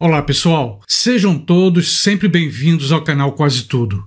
Olá pessoal, sejam todos sempre bem-vindos ao canal Quase Tudo.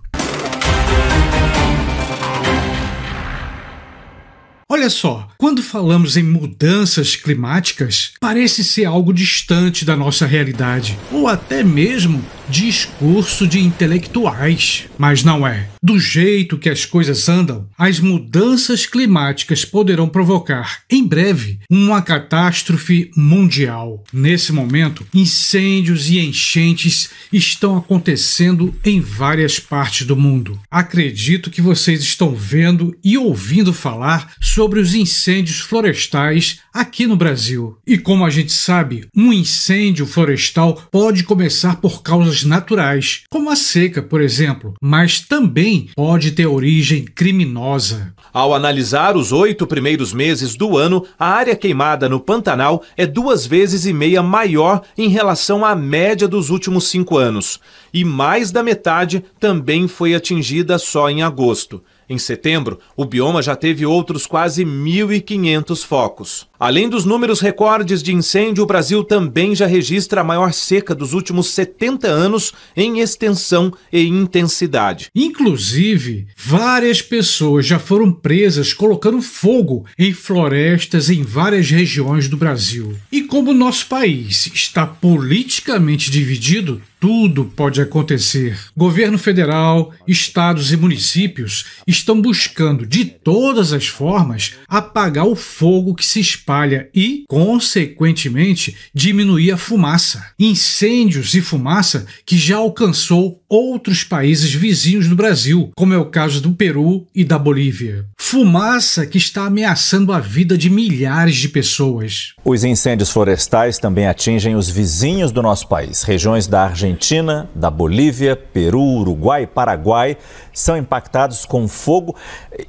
Olha só, quando falamos em mudanças climáticas, parece ser algo distante da nossa realidade, ou até mesmo discurso de intelectuais, mas não é. Do jeito que as coisas andam, as mudanças climáticas poderão provocar, em breve, uma catástrofe mundial. Nesse momento, incêndios e enchentes estão acontecendo em várias partes do mundo. Acredito que vocês estão vendo e ouvindo falar sobre os incêndios florestais aqui no Brasil. E como a gente sabe, um incêndio florestal pode começar por causa causas naturais, como a seca, por exemplo, mas também pode ter origem criminosa. Ao analisar os oito primeiros meses do ano, a área queimada no Pantanal é duas vezes e meia maior em relação à média dos últimos cinco anos. E mais da metade também foi atingida só em agosto. Em setembro, o bioma já teve outros quase 1.500 focos. Além dos números recordes de incêndio, o Brasil também já registra a maior seca dos últimos 70 anos em extensão e intensidade. Inclusive, várias pessoas já foram presas colocando fogo em florestas em várias regiões do Brasil. E como o nosso país está politicamente dividido, tudo pode acontecer. Governo federal, estados e municípios estão buscando, de todas as formas, apagar o fogo que se espalha e, consequentemente, diminuir a fumaça. Incêndios e fumaça que já alcançou outros países vizinhos do Brasil, como é o caso do Peru e da Bolívia. Fumaça que está ameaçando a vida de milhares de pessoas. Os incêndios florestais também atingem os vizinhos do nosso país, regiões da Argentina Argentina, da Bolívia, Peru, Uruguai e Paraguai são impactados com fogo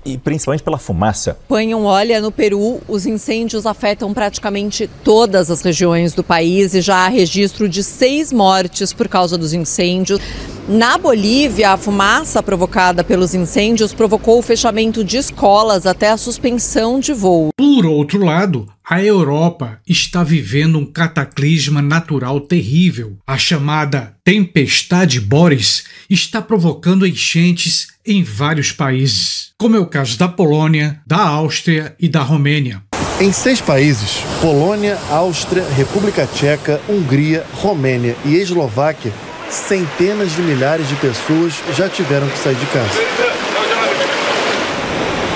e principalmente pela fumaça. um olha, no Peru, os incêndios afetam praticamente todas as regiões do país e já há registro de seis mortes por causa dos incêndios. Na Bolívia, a fumaça provocada pelos incêndios provocou o fechamento de escolas até a suspensão de voo. Por outro lado, a Europa está vivendo um cataclisma natural terrível. A chamada Tempestade Boris está provocando enchentes em vários países, como é o caso da Polônia, da Áustria e da Romênia. Em seis países Polônia, Áustria, República Tcheca, Hungria, Romênia e Eslováquia centenas de milhares de pessoas já tiveram que sair de casa.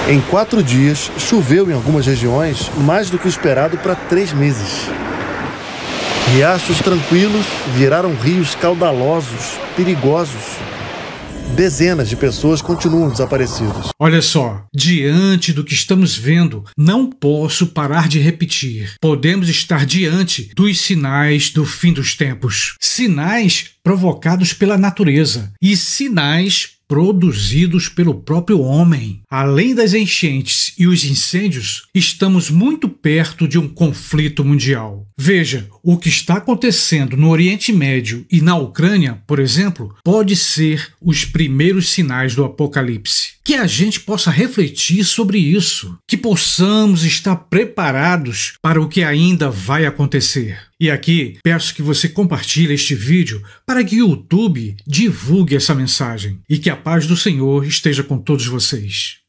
Em quatro dias, choveu em algumas regiões mais do que o esperado para três meses. Riachos tranquilos viraram rios caudalosos, perigosos dezenas de pessoas continuam desaparecidas. Olha só, diante do que estamos vendo, não posso parar de repetir. Podemos estar diante dos sinais do fim dos tempos. Sinais provocados pela natureza e sinais produzidos pelo próprio homem. Além das enchentes e os incêndios, estamos muito perto de um conflito mundial. Veja, o que está acontecendo no Oriente Médio e na Ucrânia, por exemplo, pode ser os primeiros sinais do apocalipse. Que a gente possa refletir sobre isso, que possamos estar preparados para o que ainda vai acontecer. E aqui peço que você compartilhe este vídeo para que o YouTube divulgue essa mensagem e que a paz do Senhor esteja com todos vocês.